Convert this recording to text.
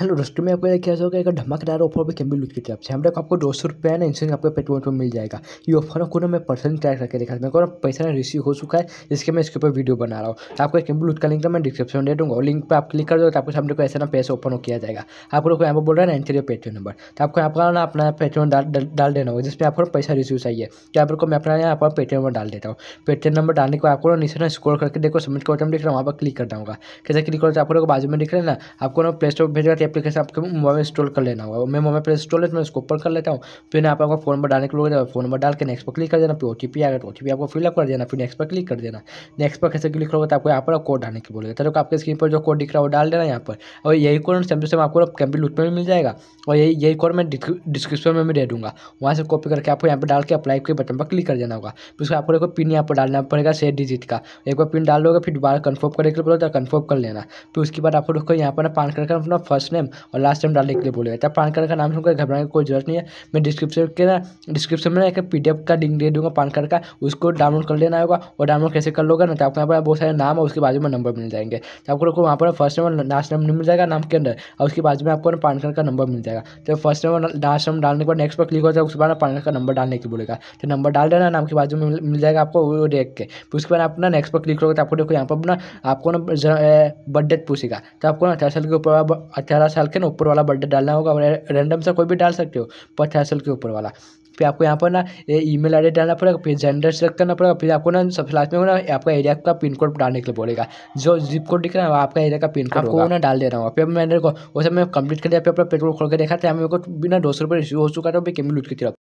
hello दोस्तों में आपको क्या होगा एक धमाकेदार ऑफर भी कैम्बी लूट की तरफ से हम लोग आपको दो सौ रुपया ना इंस्टेंट आपको पेट्रोल पर मिल जाएगा ये ऑफर को ना मैं पर्सनली ट्रैक करके देखा मेरे को ना पैसा रिसीव हो चुका है इसके मैं इसके ऊपर वीडियो बना रहा हूँ तो आपको कैम्बी लूट का लिंक ना मैं डिस्क्रिप्शन दे दूँगा और लिंक पर आप क्लिक कर दो तो आपके सामने को ऐसा ना पैसा ओपन किया जाएगा आप लोग यहाँ पर बोल रहे हैं एंट्री एंटीरियर पेट्रोल नंबर तो आपको आपका ना अपना पेट्रोल डाल देना होगा जिसमें आपको पैसा रिसीव चाहिए तो आप लोग को मैं अपना यहाँ पर पेट्रोल नंबर डाल देता हूँ पेट्रोल नंबर डालने के आपको नीचे ना स्कोर करके देखो सबमिट को देख रहा हूँ वहाँ पर क्लिक कर दूँगा कैसे क्लिक करो तो आप लोग बाजू में दिख रहे हैं ना आपको ना प्ले स्टोर भेजा एप्लीकेशन आपके मोबाइल इंस्टॉल कर लेना होगा मैं मोबाइल पर इंस्टॉल है मैं उसको ऊपर कर लेता हूँ फिर आप आपका आपको फोन नंबर डालने के लिए फोन नंबर डाल के नेक्स्ट पर क्लिक कर देना फिर ओ टी पी आएगा तो ओ टी पी आपको फिलअप कर देना फिर नेक्स्ट पर क्लिक कर देना नेक्स्ट पर कैसे क्लिक करोगे तो आपको यहाँ पर कोड डालने की बोलेगा तो आपके स्क्रीन पर जो कोड दिख रहा है वो डाल देना यहाँ पर और यही कोड सेम टू सेम आपको कैंपिल लुक में मिल जाएगा और यही यही कोड मैं डिस्क्रिप्शन में भी दे दूँगा वहाँ से कॉपी करके आपको यहाँ पर डाल के अप्लाई के बटन पर क्लिक कर देना होगा फिर उसका आपको देखो पिन यहाँ पर डालना पड़ेगा सेट डिजिट का एक बार पिन डाल दोगे फिर दोबारा कन्फर्म करने के लिए बोलो तो कन्फर्म कर लेना फिर उसके बाद आपको देखो यहाँ पर पान करके अपना फर्स्ट नेम और लास्ट टाइम डालने के लिए बोलेगा अच्छा, तब पान कार्ड का नाम सुनकर घबराने की कोई जरूरत नहीं है मैं डिस्क्रिप्शन के ना डिस्क्रिप्शन में एक पी का लिंक दे दूँगा पान कार्ड का उसको डाउनलोड कर लेना होगा और डाउनलोड कैसे कर लोगे ना तो आपको यहाँ पर बहुत सारे नाम और उसके बाजू में नंबर मिल जाएंगे तो आपको लोग वहाँ पर फर्स्ट नंबर लास्ट नंबर मिल जाएगा नाम के अंदर और उसके बाजू में आपको पान कार्ड का नंबर मिल जाएगा तो फर्स्ट नंबर लास्ट नंबर डालने के बाद नेक्स्ट पर क्लिक हो जाएगा उसके बाद पान कार्ड का नंबर डालने की बोलेगा तो नंबर डाल देना नाम के बाजू में मिल जाएगा आपको वो देख के फिर उसके बाद आप ना नेक्स्ट पर क्लिक करोगे तो आपको देखो यहाँ पर अपना आपको ना बर्थडेट पूछेगा तो आपको ना अठारह साल के ऊपर अठारह पचास साल के ना ऊपर वाला बर्थडे डालना होगा रैंडम से कोई भी डाल सकते हो पचास साल के ऊपर वाला फिर आपको यहाँ पर ना ई मेल डालना पड़ेगा फिर जेंडर सेलेक्ट करना पड़ेगा फिर आपको ना सबसे लास्ट में ना आपका एरिया का पिन कोड डालने के लिए बोलेगा जो जिप कोड दिख रहा है आपका एरिया का पिन कोड होगा ना डाल दे रहा हूँ फिर मैंने को वो सब मैं कंप्लीट कर दिया फिर अपना पेट्रोल खोल के देखा था हमें को बिना दो सौ रुपये रिसीव हो चुका था कैमरे लूट की तरफ